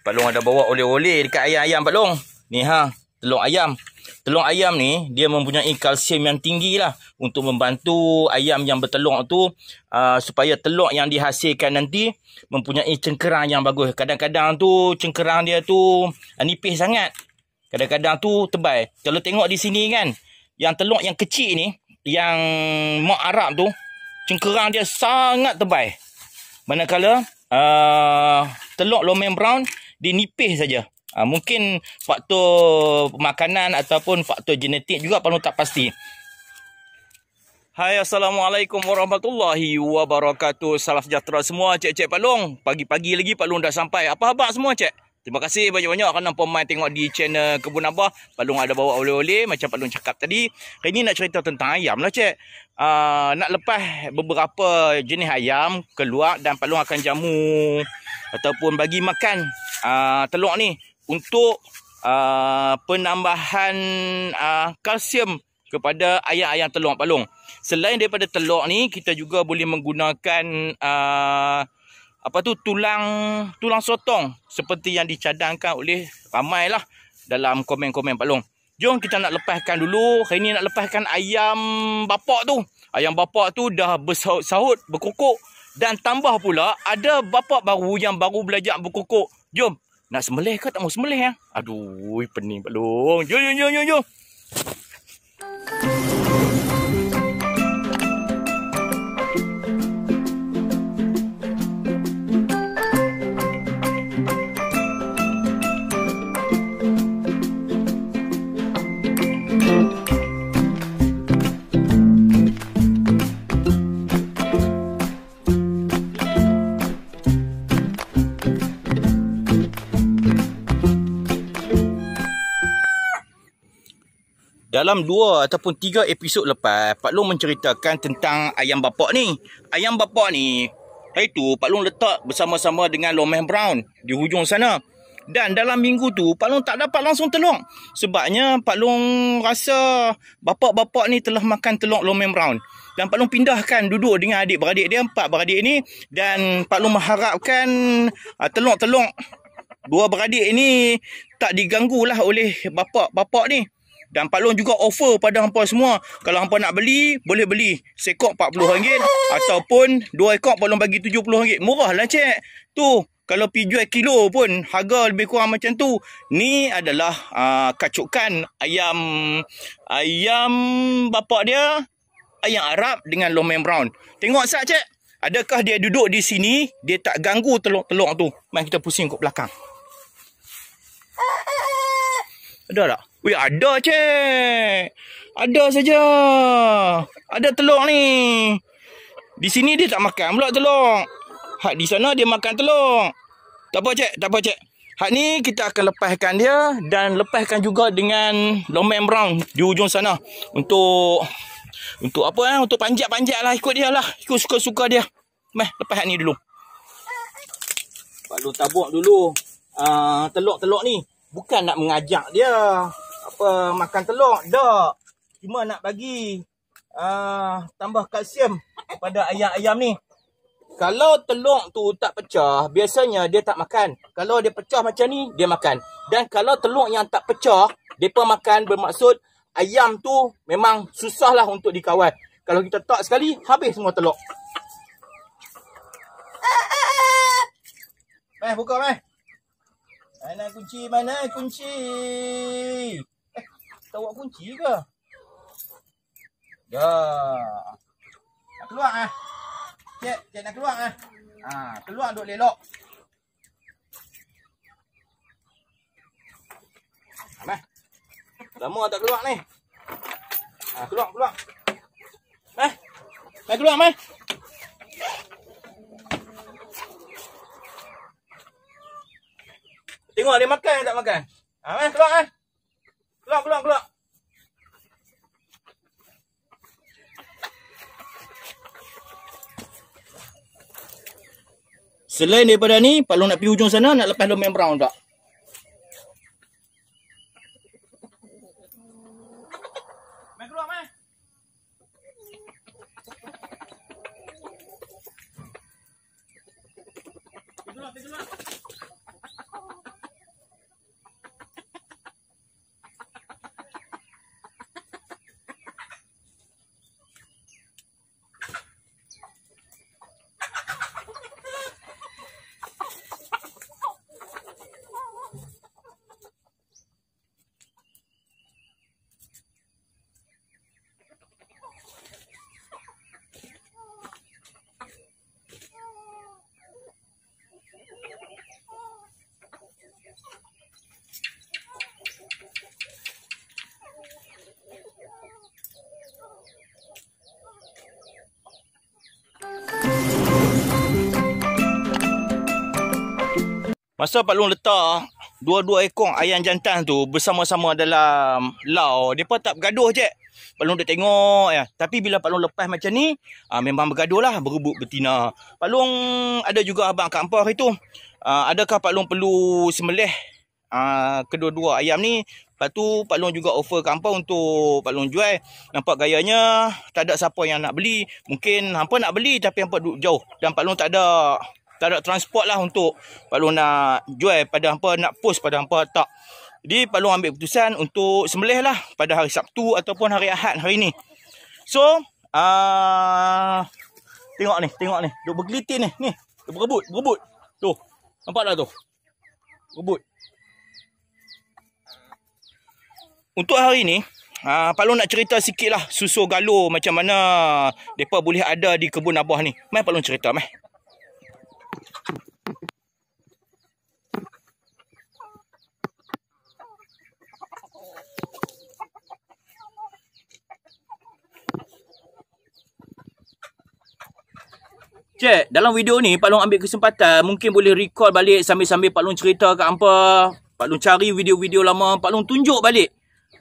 Pak Long ada bawa oleh-oleh dekat ayam-ayam Pak Long. Ni ha, telur ayam. Telur ayam ni, dia mempunyai kalsium yang tinggi lah. Untuk membantu ayam yang bertelur tu, uh, supaya telur yang dihasilkan nanti, mempunyai cengkerang yang bagus. Kadang-kadang tu, cengkerang dia tu uh, nipis sangat. Kadang-kadang tu tebal. Kalau tengok di sini kan, yang telur yang kecil ni, yang mak Arab tu, cengkerang dia sangat tebal. Manakala, uh, telur lomen brown, dinipis saja. Ha, mungkin faktor makanan ataupun faktor genetik juga perlu tak pasti. Hai Assalamualaikum Warahmatullahi Wabarakatuh. Salam sejahtera semua Cik-Cik Pak Long. Pagi-pagi lagi Pak Long dah sampai. Apa khabar semua Cik? Terima kasih banyak-banyak kerana pemain tengok di channel Kebun Abah. Pak Long ada bawa oleh-oleh macam Pak Long cakap tadi. Hari ini nak cerita tentang ayam lah cik. Uh, nak lepas beberapa jenis ayam keluar dan Pak Long akan jamu ataupun bagi makan uh, telur ni untuk uh, penambahan uh, kalsium kepada ayam-ayam telur Pak Long. Selain daripada telur ni, kita juga boleh menggunakan... Uh, apa tu tulang tulang sotong seperti yang dicadangkan oleh ramailah dalam komen-komen Pak Long. Jom kita nak lepaskan dulu. Hari ni nak lepaskan ayam bapak tu. Ayam bapak tu dah bersaut-saut, berkokok. Dan tambah pula, ada bapak baru yang baru belajar berkokok. Jom. Nak semelih ke tak mau semelih ya? Eh? Aduh, pening Pak Long. Jom, jom, jom, jom. jom. dalam dua ataupun tiga episod lepas Pak Long menceritakan tentang ayam bapak ni ayam bapak ni hari tu Pak Long letak bersama-sama dengan Lomeh Brown di hujung sana dan dalam minggu tu Pak Long tak dapat langsung telur sebabnya Pak Long rasa bapak-bapak ni telah makan telur Lomeh Brown dan Pak Long pindahkan duduk dengan adik-beradik dia empat beradik ni dan Pak Long mengharapkan uh, telur-telur dua beradik ini tak diganggu lah oleh bapak-bapak ni. Dan Pak Long juga offer pada hampa semua. Kalau hampa nak beli, boleh beli seekor RM40 ataupun dua ekok Pak Long bagi RM70. lah cik. Tu kalau pi jual kilo pun harga lebih kurang macam tu. Ni adalah uh, kacukan ayam ayam bapak dia ayam Arab dengan lomen brown. Tengok sah cik. Adakah dia duduk di sini, dia tak ganggu telur-telur tu? Mari kita pusing kat belakang. Ada tak? Weh, ada cek. Ada saja. Ada telur ni. Di sini dia tak makan pula telur. Hak di sana dia makan telur. Tak apa cek, tak apa cek. Hak ni kita akan lepaskan dia dan lepaskan juga dengan lomeng brown di ujung sana. Untuk untuk apa eh? Untuk panjat-panjat lah ikut dia lah. Ikut suka-suka dia. Meh, lepas hak ni dulu. Perlu tabuk dulu Telok-telok ah, telur ni bukan nak mengajak dia apa makan telur dak cuma nak bagi uh, tambah kalsium kepada ayam-ayam ni kalau telur tu tak pecah biasanya dia tak makan kalau dia pecah macam ni dia makan dan kalau telur yang tak pecah depa makan bermaksud ayam tu memang susahlah untuk dikawal kalau kita tak sekali habis semua telur Eh, buka meh. Mana kunci? Mana kunci? Eh, tahu kunci ke? Dah. Nak keluar ah. Cek, cek nak keluar ah. Ha, keluar duk lelok. Mana? Lama tak keluar ni. Ha, keluar, keluar. Eh, nak keluar, mai. Tengok dia makan atau tak makan. Ha eh, keluar eh. Keluar, keluar, keluar. Selain daripada ni, kalau nak pergi hujung sana, nak lepas lom yang brown tak? Come on. Masa Pak Long letak dua-dua ekor ayam jantan tu bersama-sama dalam lau, depa tak bergaduh je. Pak Long dah tengok ya. Tapi bila Pak Long lepas macam ni, aa, ah, memang bergaduh lah, berebut betina. Pak Long ada juga abang kat hari tu. Aa, ah, adakah Pak Long perlu semelih ah, kedua-dua ayam ni? Lepas tu Pak Long juga offer kat untuk Pak Long jual. Nampak gayanya tak ada siapa yang nak beli. Mungkin hampa nak beli tapi hampa duduk jauh. Dan Pak Long tak ada tak ada transport lah untuk Pak Long nak jual pada hampa, nak post pada hampa, tak. Jadi Pak Long ambil keputusan untuk sembelih lah pada hari Sabtu ataupun hari Ahad hari ni. So, uh, tengok ni, tengok ni. Duk bergelitin ni, ni. Duk berebut, berebut. Tu, nampak tak tu? Berebut. Untuk hari ni, uh, Pak Long nak cerita sikit lah susu galur macam mana mereka boleh ada di kebun nabah ni. Mari Pak Long cerita, mari. Cik, dalam video ni Pak Long ambil kesempatan mungkin boleh record balik sambil-sambil Pak Long cerita kat hangpa. Pak Long cari video-video lama, Pak Long tunjuk balik.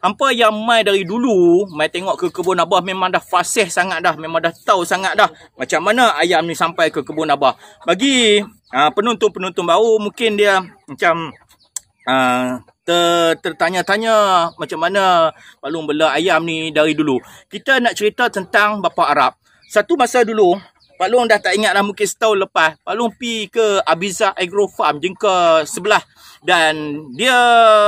Hangpa yang mai dari dulu, mai tengok ke kebun abah memang dah fasih sangat dah, memang dah tahu sangat dah macam mana ayam ni sampai ke kebun abah. Bagi ah, penonton-penonton baru mungkin dia macam uh, tertanya-tanya macam mana Pak Long bela ayam ni dari dulu. Kita nak cerita tentang bapa Arab. Satu masa dulu Pak Long dah tak ingat lah mungkin setahun lepas. Pak Long pergi ke Abiza Agro Farm jengka sebelah. Dan dia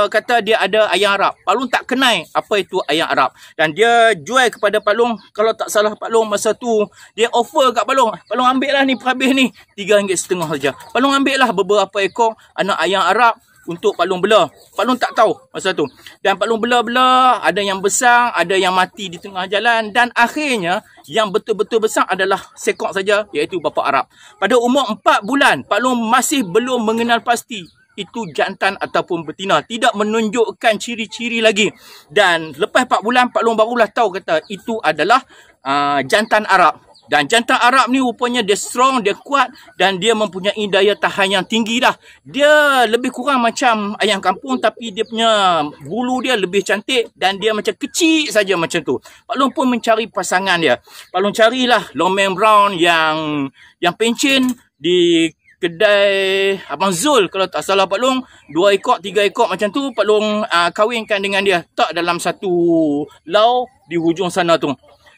kata dia ada ayam Arab. Pak Long tak kenal apa itu ayam Arab. Dan dia jual kepada Pak Long. Kalau tak salah Pak Long masa tu dia offer kat Pak Long. Pak Long ambil lah ni perhabis ni. RM3.50 saja. Pak Long ambil lah beberapa ekor anak ayam Arab untuk Pak Long Bela. Pak Long tak tahu masa tu. Dan Pak Long Bela-Bela ada yang besar, ada yang mati di tengah jalan dan akhirnya yang betul-betul besar adalah sekok saja iaitu bapa Arab. Pada umur 4 bulan, Pak Long masih belum mengenal pasti itu jantan ataupun betina tidak menunjukkan ciri-ciri lagi dan lepas 4 bulan Pak Long barulah tahu kata itu adalah uh, jantan Arab dan jantan Arab ni rupanya dia strong, dia kuat dan dia mempunyai daya tahan yang tinggi dah. Dia lebih kurang macam ayam kampung tapi dia punya bulu dia lebih cantik dan dia macam kecil saja macam tu. Pak Long pun mencari pasangan dia. Pak Long carilah long man brown yang yang pencin di kedai Abang Zul kalau tak salah Pak Long dua ekor tiga ekor macam tu Pak Long uh, kahwinkan dengan dia tak dalam satu lau di hujung sana tu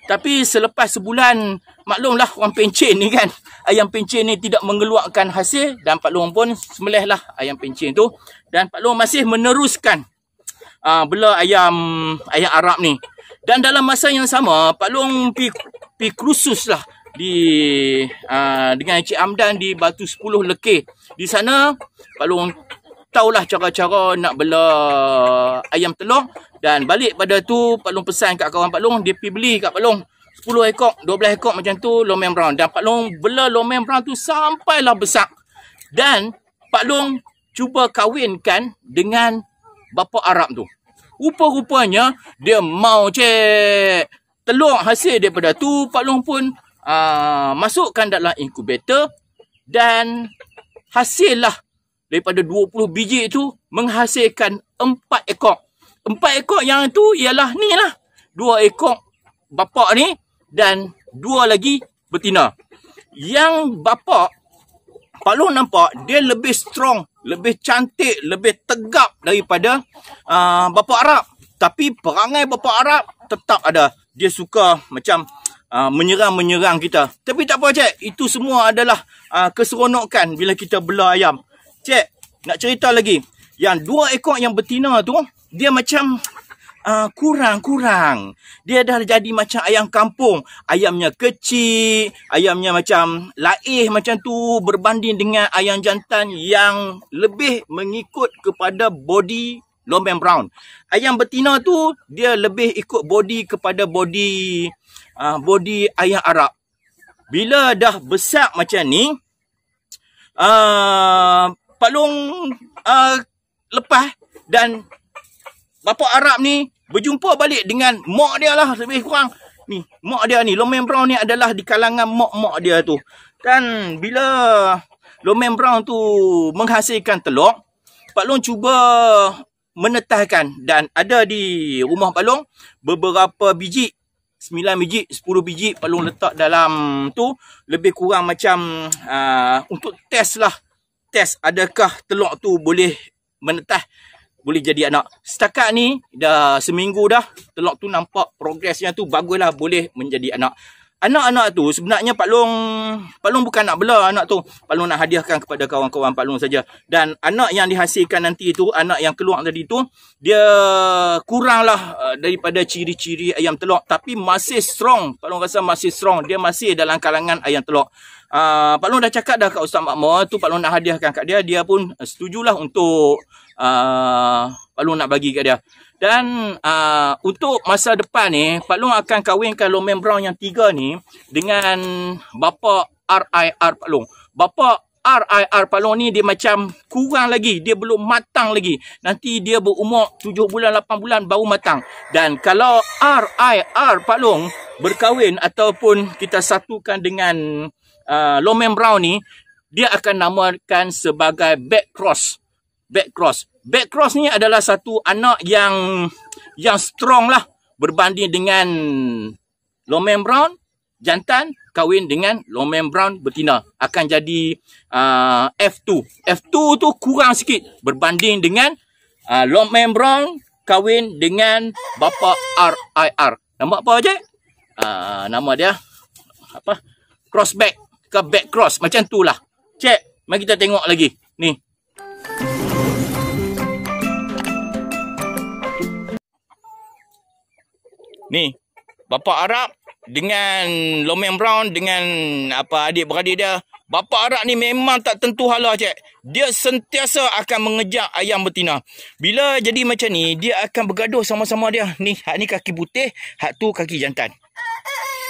tapi selepas sebulan maklumlah orang pencen ni kan ayam pencen ni tidak mengeluarkan hasil dan Pak Long pun semelehlah ayam pencen tu dan Pak Long masih meneruskan uh, bela ayam ayam Arab ni. Dan dalam masa yang sama Pak Long pi pi kursus lah di uh, dengan Encik Amdan di Batu 10 Lekeh. Di sana Pak Long Taulah cara-cara nak bela ayam telur Dan balik pada tu Pak Long pesan kat kawan Pak Long Dia pergi beli kat Pak Long 10 ekor, 12 ekor macam tu Lomen Brown Dan Pak Long bela Lomen Brown tu Sampailah besar Dan Pak Long cuba kahwinkan Dengan bapa Arab tu Rupa-rupanya Dia mau cek Telur hasil daripada tu Pak Long pun uh, Masukkan dalam inkubator Dan Hasil lah daripada 20 biji itu menghasilkan 4 ekor. 4 ekor yang itu ialah ni lah. 2 ekor bapak ni dan 2 lagi betina. Yang bapak, Pak Long nampak dia lebih strong, lebih cantik, lebih tegap daripada uh, bapak Arab. Tapi perangai bapak Arab tetap ada. Dia suka macam uh, menyerang-menyerang uh, kita. Tapi tak apa cik, itu semua adalah uh, keseronokan bila kita bela ayam. Cek, nak cerita lagi. Yang dua ekor yang betina tu, dia macam ah, kurang-kurang. Uh, dia dah jadi macam ayam kampung. Ayamnya kecil, ayamnya macam laih macam tu berbanding dengan ayam jantan yang lebih mengikut kepada body Lomban Brown. Ayam betina tu dia lebih ikut body kepada body uh, body ayam Arab. Bila dah besar macam ni, uh, Pak Long uh, lepas dan bapa Arab ni berjumpa balik dengan mak dia lah lebih kurang ni mak dia ni Lomen Brown ni adalah di kalangan mak-mak dia tu dan bila Lomen Brown tu menghasilkan telur Pak Long cuba menetahkan dan ada di rumah Pak Long beberapa biji 9 biji, 10 biji Pak Long letak dalam tu lebih kurang macam uh, untuk test lah test adakah telur tu boleh menetas boleh jadi anak setakat ni dah seminggu dah telur tu nampak progresnya tu baguslah boleh menjadi anak anak-anak tu sebenarnya Pak Long Pak Long bukan nak bela anak tu Pak Long nak hadiahkan kepada kawan-kawan Pak Long saja dan anak yang dihasilkan nanti tu anak yang keluar tadi tu dia kuranglah eh, daripada ciri-ciri ayam telok, tapi masih strong Pak Long rasa masih strong dia masih dalam kalangan ayam telok. uh, ah, Pak Long dah cakap dah kat Ustaz Makmur tu Pak Long nak hadiahkan kat dia dia pun eh, setujulah untuk Ah, Pak Long nak bagi kat dia. Dan uh, untuk masa depan ni, Pak Long akan kahwinkan Lomen Brown yang tiga ni dengan bapa RIR Pak Long. Bapa RIR Pak Long ni dia macam kurang lagi. Dia belum matang lagi. Nanti dia berumur 7 bulan, 8 bulan baru matang. Dan kalau RIR Pak Long berkahwin ataupun kita satukan dengan uh, ah, Lomen Brown ni, dia akan namakan sebagai back cross back cross. Back cross ni adalah satu anak yang yang strong lah berbanding dengan Lomen Brown jantan kahwin dengan Lomen Brown betina akan jadi uh, F2. F2 tu kurang sikit berbanding dengan uh, Lomen Brown kahwin dengan bapa RIR. Nama apa je? Uh, nama dia apa? Crossback ke back cross macam tu lah. Cek, mari kita tengok lagi. Ni, Ni, bapa Arab dengan Lomeng Brown dengan apa adik-beradik dia. Bapa Arab ni memang tak tentu hala, cik. Dia sentiasa akan mengejar ayam betina. Bila jadi macam ni, dia akan bergaduh sama-sama dia. Ni, hak ni kaki putih, hak tu kaki jantan.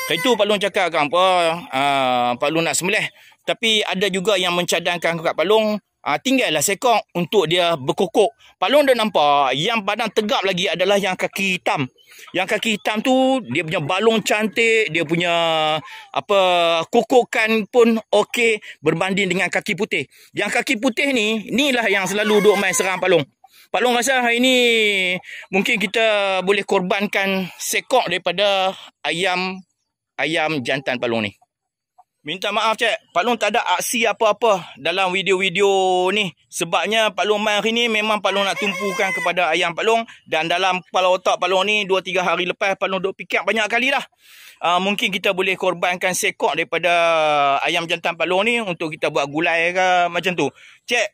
Kali tu Pak Long cakap kan, apa, uh, Pak Long nak sembelih. Tapi ada juga yang mencadangkan kat Pak Long Ah tinggallah seekor untuk dia berkokok. Palung dah nampak yang badan tegap lagi adalah yang kaki hitam. Yang kaki hitam tu dia punya balung cantik, dia punya apa kokokan pun okey berbanding dengan kaki putih. Yang kaki putih ni inilah yang selalu duk main serang palung. Palung rasa hari ni mungkin kita boleh korbankan seekor daripada ayam ayam jantan palung ni. Minta maaf cek, Pak Long tak ada aksi apa-apa dalam video-video ni. Sebabnya Pak Long main hari ni memang Pak Long nak tumpukan kepada ayam Pak Long. Dan dalam kepala otak Pak Long ni 2-3 hari lepas Pak Long duk pick up banyak kali lah. Uh, mungkin kita boleh korbankan sekok daripada ayam jantan Pak Long ni untuk kita buat gulai ke macam tu. Cek,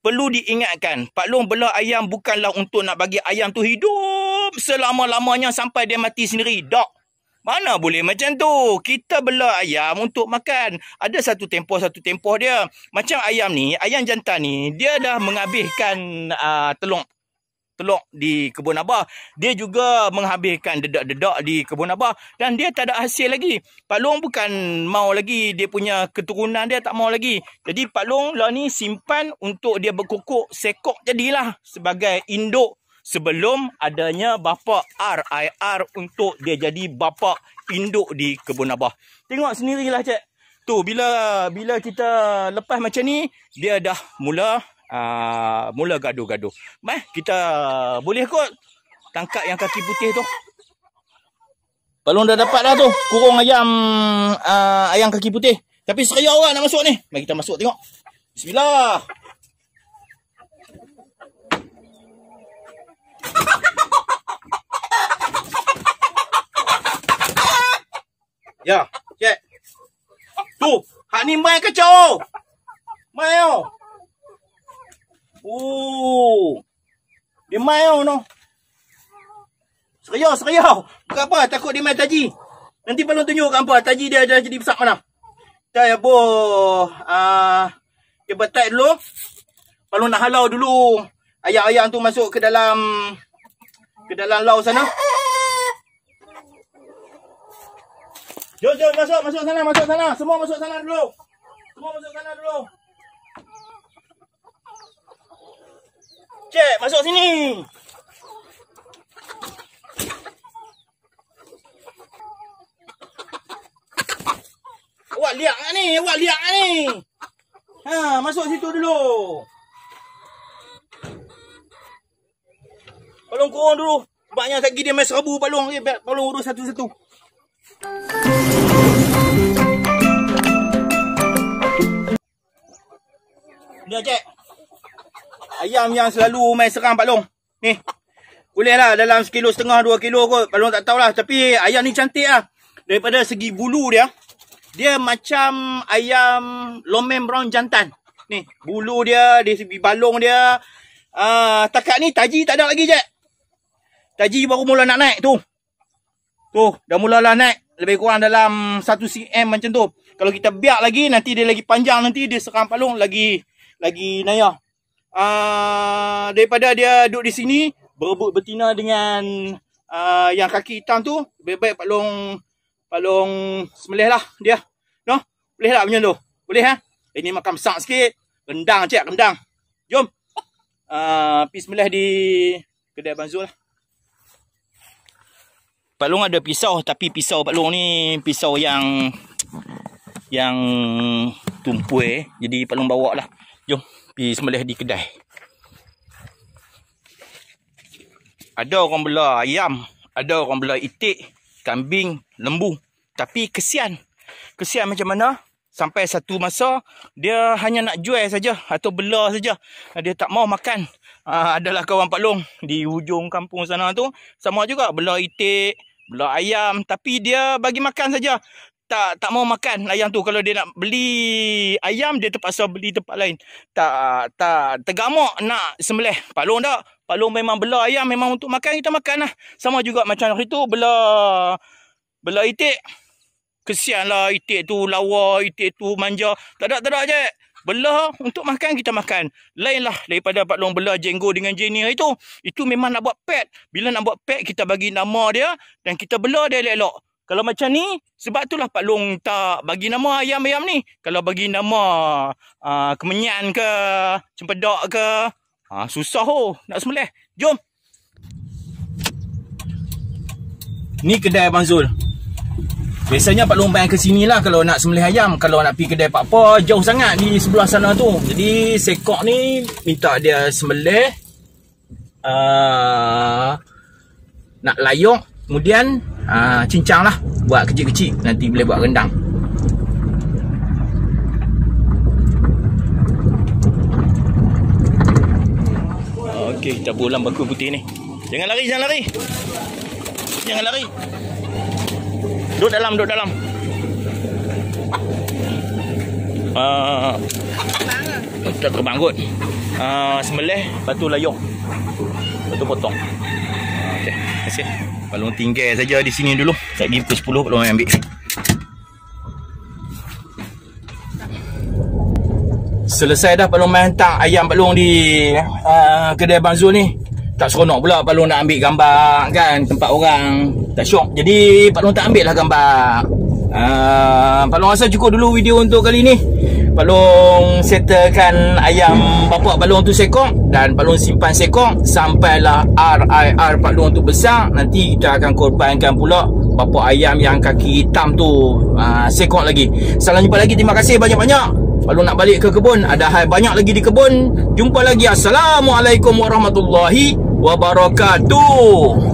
perlu diingatkan Pak Long bela ayam bukanlah untuk nak bagi ayam tu hidup selama-lamanya sampai dia mati sendiri. dok. Mana boleh macam tu? Kita bela ayam untuk makan. Ada satu tempoh satu tempoh dia. Macam ayam ni, ayam jantan ni, dia dah menghabiskan uh, ah, telur telur di kebun abah. Dia juga menghabiskan dedak-dedak di kebun abah dan dia tak ada hasil lagi. Pak Long bukan mau lagi dia punya keturunan dia tak mau lagi. Jadi Pak Long lah ni simpan untuk dia berkokok sekok jadilah sebagai induk sebelum adanya bapa RIR untuk dia jadi bapa induk di kebun abah. Tengok sendirilah cik. Tu bila bila kita lepas macam ni dia dah mula aa, ah, mula gaduh-gaduh. Mai kita boleh kot tangkap yang kaki putih tu. Belum dah dapat dah tu kurung ayam aa, ah, ayam kaki putih. Tapi seraya lah orang nak masuk ni. Mari kita masuk tengok. Bismillah. Ya, cek. Tu, hak ni main ke cao? Main oh. Oh. di mai oh no. serius serius, Bukan apa, takut di main taji. Nanti perlu tunjuk kan apa, taji dia ada jadi besar mana. Tak ya, boh. Ah, ke bertaik dulu. Perlu nak halau dulu. ayah-ayah tu masuk ke dalam ke dalam lau sana. Jom, jom, masuk, masuk sana, masuk sana. Semua masuk sana dulu. Semua masuk sana dulu. Cek, masuk sini. Awak liat ni, awak liat ni. Ha, masuk situ dulu. Balong korang dulu. Sebabnya tak pergi dia main serabu balong. balong urus satu-satu. Thank you. Dia cek. Ayam yang selalu main serang Pak Long. Ni. Boleh lah dalam sekilo setengah, dua kilo kot. Pak Long tak tahulah. Tapi ayam ni cantik lah. Daripada segi bulu dia. Dia macam ayam lomen brown jantan. Ni. Bulu dia, di segi balong dia. Uh, takat ni taji tak ada lagi cek. Taji baru mula nak naik tu. Tu. Dah mula lah naik. Lebih kurang dalam 1 cm macam tu. Kalau kita biak lagi nanti dia lagi panjang nanti dia serang long lagi lagi naya. Uh, ah, daripada dia duduk di sini, berebut betina dengan uh, yang kaki hitam tu, lebih baik Pak Long, Pak Long semelih lah dia. No? Boleh tak macam tu? Boleh ha? Ini eh, makan besar sikit. Rendang cik, rendang. Jom. Uh, ah, pergi semelih di kedai Abang Zul lah. Pak Long ada pisau tapi pisau Pak Long ni pisau yang yang tumpu eh. Jadi Pak Long bawa lah. Jom pergi sembelih di kedai. Ada orang bela ayam, ada orang bela itik, kambing, lembu. Tapi kesian. Kesian macam mana? Sampai satu masa dia hanya nak jual saja atau bela saja. Dia tak mau makan. Uh, adalah kawan Pak Long di hujung kampung sana tu sama juga bela itik, bela ayam tapi dia bagi makan saja tak tak mau makan ayam tu kalau dia nak beli ayam dia terpaksa beli tempat lain tak tak tergamak nak sembelih Pak Long tak memang bela ayam memang untuk makan kita makan lah sama juga macam hari tu bela bela itik kesian lah itik tu lawa itik tu manja tak ada tak ada je bela untuk makan kita makan lain lah daripada Pak bela jenggo dengan jenia itu itu memang nak buat pet bila nak buat pet kita bagi nama dia dan kita bela dia elok-elok kalau macam ni, sebab itulah Pak Long tak bagi nama ayam-ayam ni. Kalau bagi nama uh, kemenyan ke, cempedak ke, uh, susah ho nak semelih. Jom. Ni kedai Abang Zul. Biasanya Pak Long bayang ke sini lah kalau nak semelih ayam. Kalau nak pergi kedai Pak Pa, jauh sangat di sebelah sana tu. Jadi sekok ni minta dia semelih. Uh, ah, nak layok Kemudian aa, ah, cincang lah Buat kecil-kecil nanti boleh buat rendang Okey, kita bulan baku putih ni Jangan lari, jangan lari Jangan lari Duduk dalam, duduk dalam Haa uh, Kita terbang kot Haa uh, Semelih Lepas layung Lepas potong Okey, terima kasih Balon tinggal saja di sini dulu. Tak pergi pukul 10 kalau ambil. Selesai dah balon main hantar ayam balon di uh, kedai Bang Zul ni. Tak seronok pula balon nak ambil gambar kan tempat orang. Tak syok. Jadi balon tak ambil lah gambar uh, Pak Long rasa cukup dulu video untuk kali ni Pak Long settlekan ayam bapak Pak Long tu sekong Dan Pak Long simpan sekong Sampailah RIR Pak Long tu besar Nanti kita akan korbankan pula bapak ayam yang kaki hitam tu uh, sekong lagi Salam jumpa lagi, terima kasih banyak-banyak Pak Long nak balik ke kebun Ada hal banyak lagi di kebun Jumpa lagi, Assalamualaikum Warahmatullahi Wabarakatuh